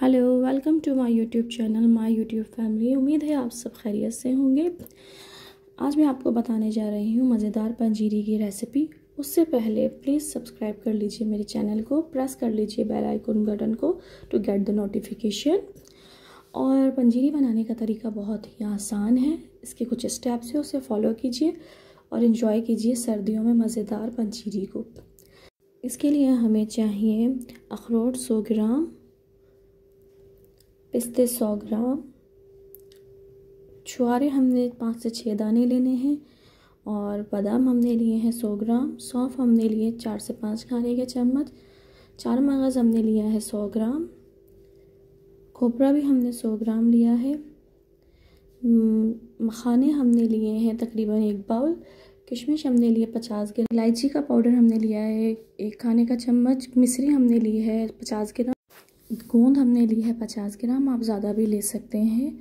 hello welcome to my YouTube channel my YouTube family उम्मीद है आप सब खैरियत से होंगे आज मैं आपको बताने जा रही हूँ मज़ेदार पंजीरी की रेसिपी उससे पहले प्लीज़ सब्सक्राइब कर लीजिए मेरे चैनल को प्रेस कर लीजिए बेल आइकन बटन को टू गेट द नोटिफिकेशन और पंजीरी बनाने का तरीका बहुत ही आसान है इसके कुछ स्टेप्स हैं उसे फॉलो कीजिए और इन्जॉय कीजिए सर्दियों में मज़ेदार पंजीरी को इसके लिए हमें चाहिए अखरोट सौ ग्राम पिस्ते सौ ग्राम छुआरे हमने पाँच से छः दाने लेने हैं और बादाम हमने लिए हैं सौ ग्राम सौंफ हमने लिए चार से पाँच खाने के चम्मच चार मगज़ हमने लिया है सौ ग्राम खोपरा भी हमने सौ ग्राम लिया है मखाने हमने लिए हैं तकरीबन एक बाउल किशमिश हमने लिए पचास ग्राम इलायची का पाउडर हमने लिया है एक खाने का चम्मच मिश्री हमने ली है पचास ग्राम गोंद हमने ली है पचास ग्राम आप ज़्यादा भी ले सकते हैं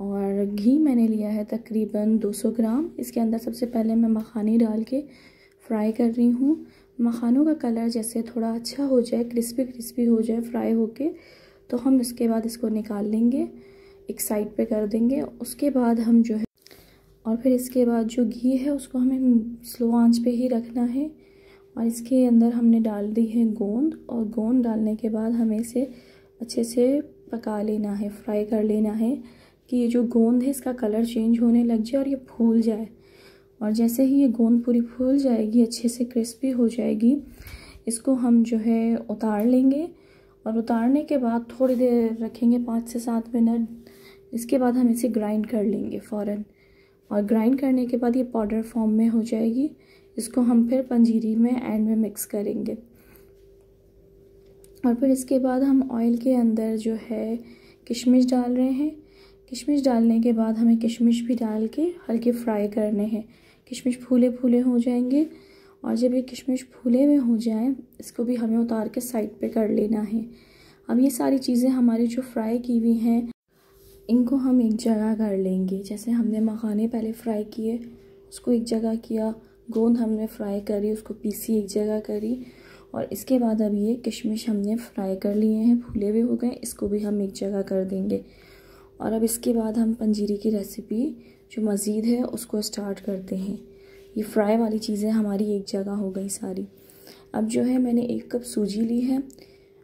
और घी मैंने लिया है तकरीबन 200 ग्राम इसके अंदर सबसे पहले मैं मखानी डाल के फ्राई कर रही हूँ मखानों का कलर जैसे थोड़ा अच्छा हो जाए क्रिस्पी क्रिस्पी हो जाए फ्राई होके तो हम इसके बाद इसको निकाल लेंगे एक साइड पे कर देंगे उसके बाद हम जो है और फिर इसके बाद जो घी है उसको हमें स्लो आंच पे ही रखना है और इसके अंदर हमने डाल दी है गोंद और गोंद डालने के बाद हमें इसे अच्छे से पका लेना है फ्राई कर लेना है कि ये जो गोंद है इसका कलर चेंज होने लग जाए और ये फूल जाए और जैसे ही ये गोंद पूरी फूल जाएगी अच्छे से क्रिस्पी हो जाएगी इसको हम जो है उतार लेंगे और उतारने के बाद थोड़ी देर रखेंगे पाँच से सात मिनट इसके बाद हम इसे ग्राइंड कर लेंगे फ़ौर और ग्राइंड करने के बाद ये पाउडर फॉर्म में हो जाएगी इसको हम फिर पंजीरी में एंड में मिक्स करेंगे और फिर इसके बाद हम ऑयल के अंदर जो है किशमिश डाल रहे हैं किशमिश डालने के बाद हमें किशमिश भी डाल के हल्के फ्राई करने हैं किशमिश फूले फूले हो जाएंगे और जब ये किशमिश फूले हुए हो जाएं इसको भी हमें उतार के साइड पे कर लेना है अब ये सारी चीज़ें हमारी जो फ्राई की हुई हैं इनको हम एक जगह कर लेंगे जैसे हमने मखाने पहले फ्राई किए उसको एक जगह किया गोंद हमने फ्राई करी उसको पीसी एक जगह करी और इसके बाद अब ये किशमिश हमने फ्राई कर लिए हैं फूले हुए हो गए इसको भी हम एक जगह कर देंगे और अब इसके बाद हम पंजीरी की रेसिपी जो मज़ीद है उसको स्टार्ट करते हैं ये फ्राई वाली चीज़ें हमारी एक जगह हो गई सारी अब जो है मैंने एक कप सूजी ली है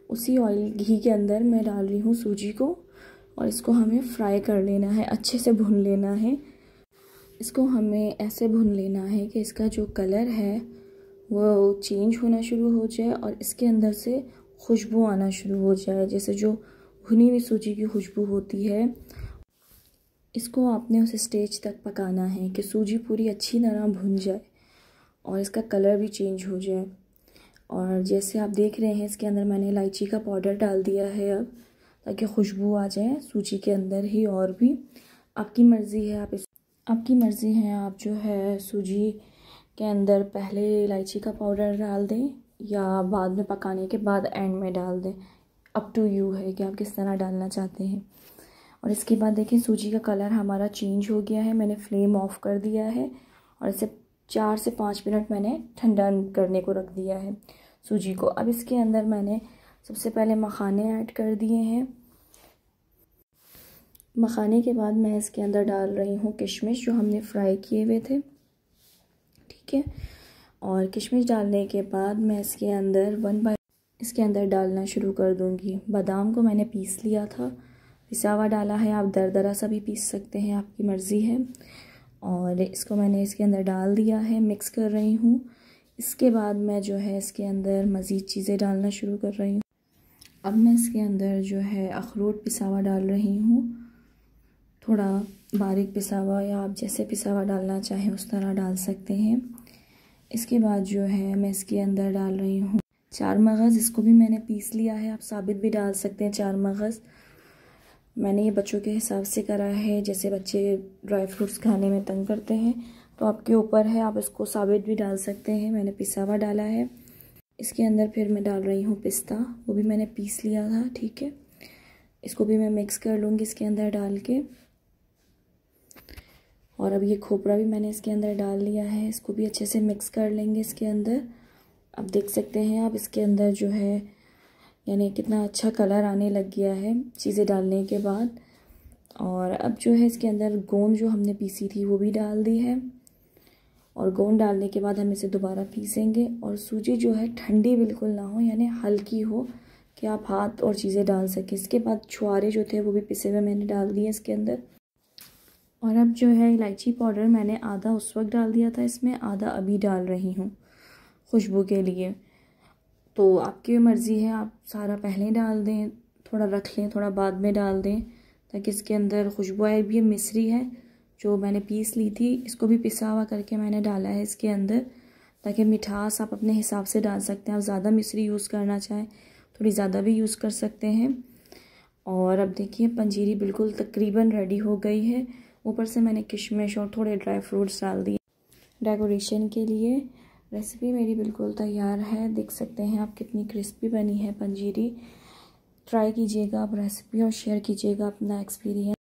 उसी ऑयल घी के अंदर मैं डाल रही हूँ सूजी को और इसको हमें फ्राई कर लेना है अच्छे से भून लेना है इसको हमें ऐसे भुन लेना है कि इसका जो कलर है वो चेंज होना शुरू हो जाए और इसके अंदर से खुशबू आना शुरू हो जाए जैसे जो भुनी हुई सूजी की खुशबू होती है इसको आपने उस स्टेज तक पकाना है कि सूजी पूरी अच्छी तरह भुन जाए और इसका कलर भी चेंज हो जाए और जैसे आप देख रहे हैं इसके अंदर मैंने इलायची का पाउडर डाल दिया है अब ताकि खुशबू आ जाए सूजी के अंदर ही और भी आपकी मर्ज़ी है आप इस आपकी मर्ज़ी है आप जो है सूजी के अंदर पहले इलायची का पाउडर डाल दें या बाद में पकाने के बाद एंड में डाल दें अप टू यू है कि आप किस तरह डालना चाहते हैं और इसके बाद देखें सूजी का कलर हमारा चेंज हो गया है मैंने फ्लेम ऑफ कर दिया है और इसे चार से पाँच मिनट मैंने ठंडा करने को रख दिया है सूजी को अब इसके अंदर मैंने सबसे पहले मखाने ऐड कर दिए हैं मखाने के बाद मैं इसके अंदर डाल रही हूँ किशमिश जो हमने फ्राई किए हुए थे ठीक है और किशमिश डालने के बाद मैं इसके अंदर वन बाई इसके अंदर डालना शुरू कर दूँगी बादाम को मैंने पीस लिया था पिसावा डाला है आप दर दरा सा भी पीस सकते हैं आपकी मर्ज़ी है और इसको मैंने इसके अंदर डाल दिया है मिक्स कर रही हूँ इसके बाद मैं जो है इसके अंदर मज़ीद चीज़ें डालना शुरू कर रही हूँ अब मैं इसके अंदर जो है अखरोट पिसावा डाल रही हूँ थोड़ा बारीक पिसावा या आप जैसे पिसावा डालना चाहें उस तरह डाल सकते हैं इसके बाद जो है मैं इसके अंदर डाल रही हूँ चार मगज़ इसको भी मैंने पीस लिया है आप साबित भी डाल सकते हैं चार मगज़ मैंने ये बच्चों के हिसाब से करा है जैसे बच्चे ड्राई फ्रूट्स खाने में तंग करते हैं तो आपके ऊपर है आप इसको साबित भी डाल सकते हैं मैंने पिसावा डाला है इसके अंदर फिर मैं डाल रही हूँ पिस्ता वो भी मैंने पीस लिया था ठीक है इसको भी मैं मिक्स कर लूँगी इसके अंदर डाल के और अब ये खोपरा भी मैंने इसके अंदर डाल लिया है इसको भी अच्छे से मिक्स कर लेंगे इसके अंदर अब देख सकते हैं आप इसके अंदर जो है यानी कितना अच्छा कलर आने लग गया है चीज़ें डालने के बाद और अब जो है इसके अंदर गोंद जो हमने पीसी थी वो भी डाल दी है और गोंद डालने के बाद हम इसे दोबारा पीसेंगे और सूजी जो है ठंडी बिल्कुल ना हो यानी हल्की हो कि आप हाथ और चीज़ें डाल सकें इसके बाद छुआरे जो थे वो भी पिसे हुए मैंने डाल दिए इसके अंदर और अब जो है इलायची पाउडर मैंने आधा उस वक्त डाल दिया था इसमें आधा अभी डाल रही हूँ खुशबू के लिए तो आपकी मर्ज़ी है आप सारा पहले डाल दें थोड़ा रख लें थोड़ा बाद में डाल दें ताकि इसके अंदर खुशबू आए भी मिसरी है जो मैंने पीस ली थी इसको भी पिसा हुआ करके मैंने डाला है इसके अंदर ताकि मिठास आप अपने हिसाब से डाल सकते हैं आप ज़्यादा मिसरी यूज़ करना चाहें थोड़ी ज़्यादा भी यूज़ कर सकते हैं और अब देखिए पंजीरी बिल्कुल तकरीबन रेडी हो गई है ऊपर से मैंने किशमिश और थोड़े ड्राई फ्रूट्स डाल दिए डेकोरेशन के लिए रेसिपी मेरी बिल्कुल तैयार है देख सकते हैं आप कितनी क्रिस्पी बनी है पंजीरी ट्राई कीजिएगा आप रेसिपी और शेयर कीजिएगा अपना एक्सपीरियंस